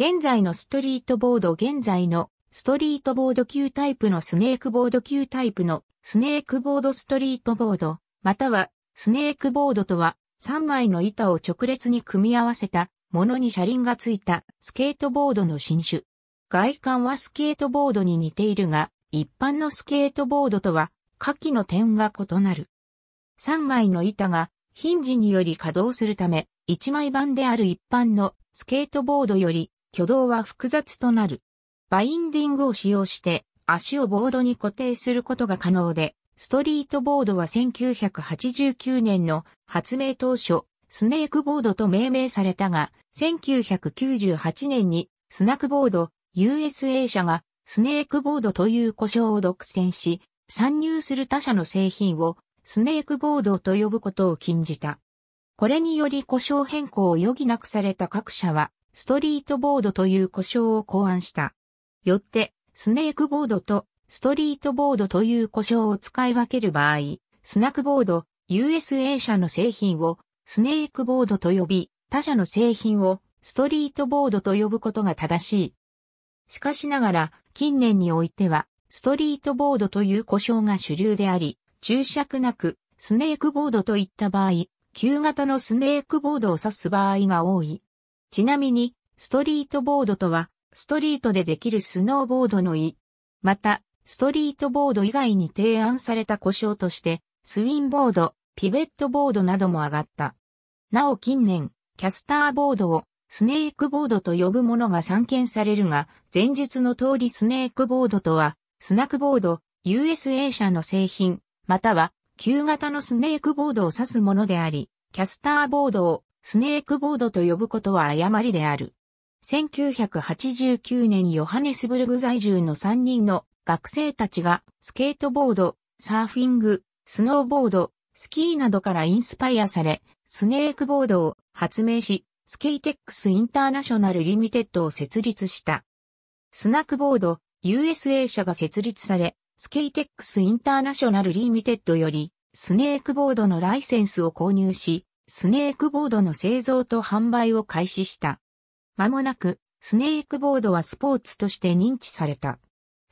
現在のストリートボード現在のストリートボード級タイプのスネークボード級タイプのスネークボードストリートボード、またはスネークボードとは3枚の板を直列に組み合わせたものに車輪がついたスケートボードの新種。外観はスケートボードに似ているが、一般のスケートボードとは下記の点が異なる。3枚の板がヒンジにより稼働するため、1枚板である一般のスケートボードより挙動は複雑となる。バインディングを使用して足をボードに固定することが可能で、ストリートボードは1989年の発明当初、スネークボードと命名されたが、1998年にスナックボード USA 社がスネークボードという故障を独占し、参入する他社の製品をスネークボードと呼ぶことを禁じた。これにより故障変更を余儀なくされた各社はストリートボードという呼称を考案した。よって、スネークボードとストリートボードという呼称を使い分ける場合、スナックボード、USA 社の製品をスネークボードと呼び、他社の製品をストリートボードと呼ぶことが正しい。しかしながら、近年においては、ストリートボードという呼称が主流であり、注釈なく、スネークボードといった場合、旧型のスネークボードを指す場合が多い。ちなみに、ストリートボードとは、ストリートでできるスノーボードの意。また、ストリートボード以外に提案された故障として、スウィンボード、ピベットボードなども上がった。なお近年、キャスターボードをスネークボードと呼ぶものが散見されるが、前述の通りスネークボードとは、スナックボード、USA 社の製品、または、旧型のスネークボードを指すものであり、キャスターボードをスネークボードと呼ぶことは誤りである。1989年ヨハネスブルグ在住の3人の学生たちがスケートボード、サーフィング、スノーボード、スキーなどからインスパイアされ、スネークボードを発明し、スケイテックスインターナショナルリミテッドを設立した。スナックボード、USA 社が設立され、スケイテックスインターナショナルリミテッドより、スネークボードのライセンスを購入し、スネークボードの製造と販売を開始した。間もなく、スネークボードはスポーツとして認知された。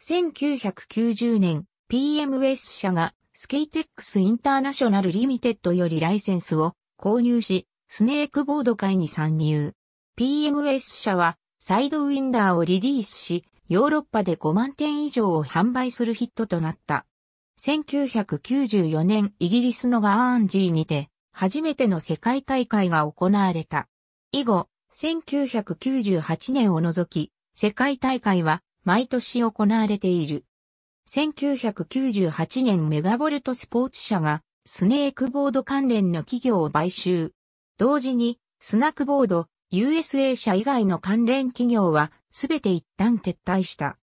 1990年、PMS 社がスケイテックスインターナショナルリミテッドよりライセンスを購入し、スネークボード界に参入。PMS 社はサイドウィンダーをリリースし、ヨーロッパで5万点以上を販売するヒットとなった。1994年イギリスのガーンジーにて初めての世界大会が行われた。以後、1998年を除き、世界大会は毎年行われている。1998年メガボルトスポーツ社がスネークボード関連の企業を買収。同時に、スナックボード、USA 社以外の関連企業はすべて一旦撤退した。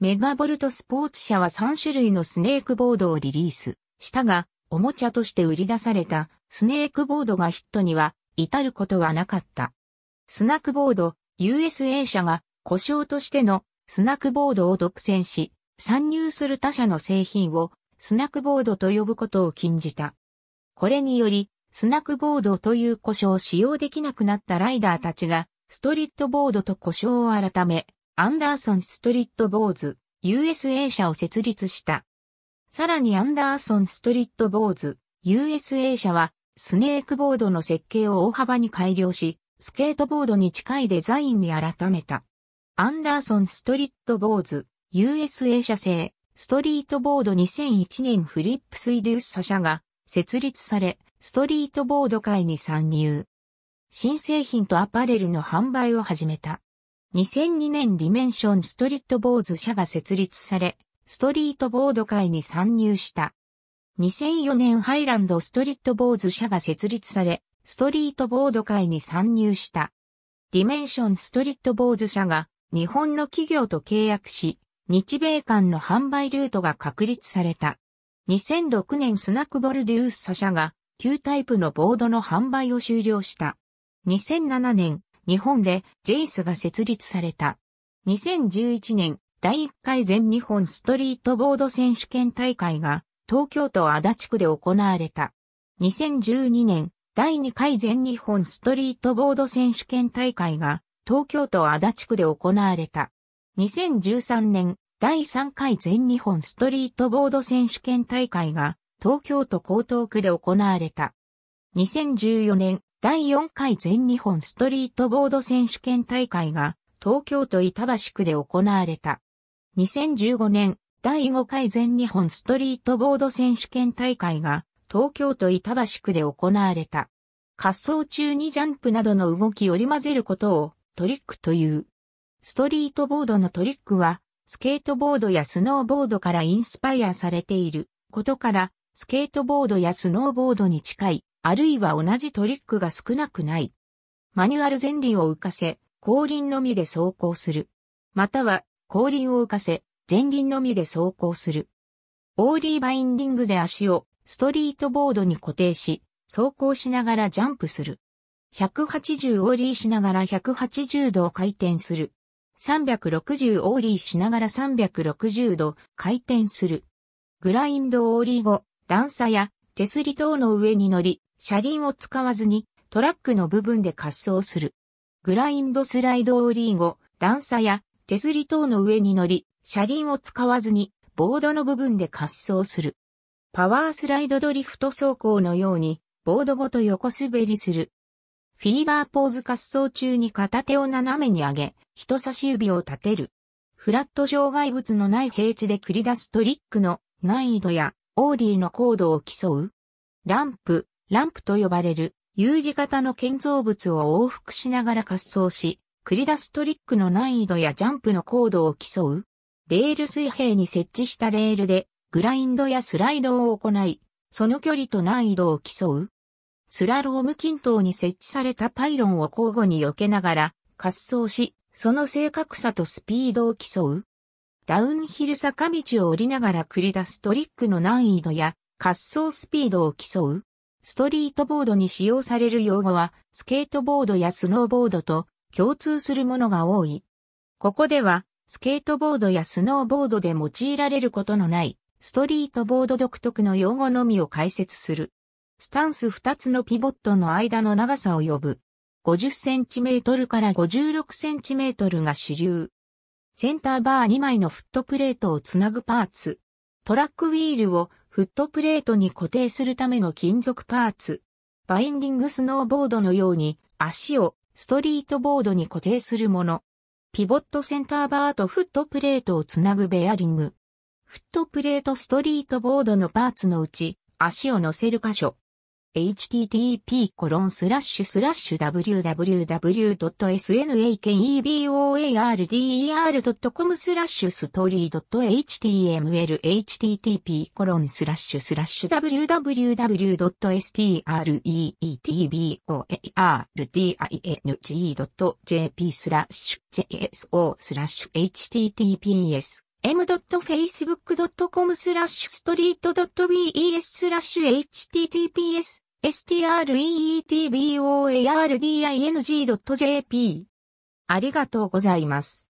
メガボルトスポーツ社は3種類のスネークボードをリリースしたが、おもちゃとして売り出されたスネークボードがヒットには至ることはなかった。スナックボード USA 社が故障としてのスナックボードを独占し、参入する他社の製品をスナックボードと呼ぶことを禁じた。これにより、スナックボードという故障を使用できなくなったライダーたちが、ストリットボードと故障を改め、アンダーソン・ストリットボーズ、USA 社を設立した。さらにアンダーソンストリットボーズ、USA 社は、スネークボードの設計を大幅に改良し、スケートボードに近いデザインに改めた。アンダーソンストリットボーズ、USA 社製、ストリートボード2001年フリップスイデュース社が設立され、ストリートボード界に参入。新製品とアパレルの販売を始めた。2002年ディメンションストリートボーズ社が設立され、ストリートボード界に参入した。2004年ハイランドストリートボーズ社が設立され、ストリートボード界に参入した。ディメンションストリートボーズ社が日本の企業と契約し、日米間の販売ルートが確立された。2006年スナックボルデュース社が旧タイプのボードの販売を終了した。2007年、日本でジェイスが設立された。2011年、第1回全日本ストリートボード選手権大会が東京都足立区で行われた。2012年第2回全日本ストリートボード選手権大会が東京都足立区で行われた。2013年第3回全日本ストリートボード選手権大会が東京都江東区で行われた。2014年第4回全日本ストリートボード選手権大会が東京都板橋区で行われた。2015年、第5回全日本ストリートボード選手権大会が東京都板橋区で行われた。滑走中にジャンプなどの動きを織り混ぜることをトリックという。ストリートボードのトリックは、スケートボードやスノーボードからインスパイアされていることから、スケートボードやスノーボードに近い、あるいは同じトリックが少なくない。マニュアル前輪を浮かせ、後輪のみで走行する。または後輪を浮かせ、前輪のみで走行する。オーリーバインディングで足をストリートボードに固定し、走行しながらジャンプする。180オーリーしながら180度回転する。360オーリーしながら360度回転する。グラインドオーリー後、段差や手すり等の上に乗り、車輪を使わずにトラックの部分で滑走する。グラインドスライドオーリー後、段差や手すり等の上に乗り、車輪を使わずに、ボードの部分で滑走する。パワースライドドリフト走行のように、ボードごと横滑りする。フィーバーポーズ滑走中に片手を斜めに上げ、人差し指を立てる。フラット障害物のない平地で繰り出すトリックの難易度やオーリーの高度を競う。ランプ、ランプと呼ばれる U 字型の建造物を往復しながら滑走し、繰り出すトリックの難易度やジャンプの高度を競う。レール水平に設置したレールで、グラインドやスライドを行い、その距離と難易度を競う。スラローム均等に設置されたパイロンを交互に避けながら、滑走し、その正確さとスピードを競う。ダウンヒル坂道を降りながら繰り出すトリックの難易度や滑走スピードを競う。ストリートボードに使用される用語は、スケートボードやスノーボードと共通するものが多い。ここでは、スケートボードやスノーボードで用いられることのない、ストリートボード独特の用語のみを解説する。スタンス2つのピボットの間の長さを呼ぶ。50cm から 56cm が主流。センターバー2枚のフットプレートをつなぐパーツ。トラックウィールをフットプレートに固定するための金属パーツ。バインディングスノーボードのように足をストリートボードに固定するもの。ピボットセンターバーとフットプレートをつなぐベアリング。フットプレートストリートボードのパーツのうち、足を乗せる箇所、http://www.snakeboar.com スラッシュストーリー .html http://www.streetboarding.jp スラッシュ jso スラッシュ https m.facebook.com スラッシュストリート .bes スラッシュ https streetboarding.jp。ありがとうございます。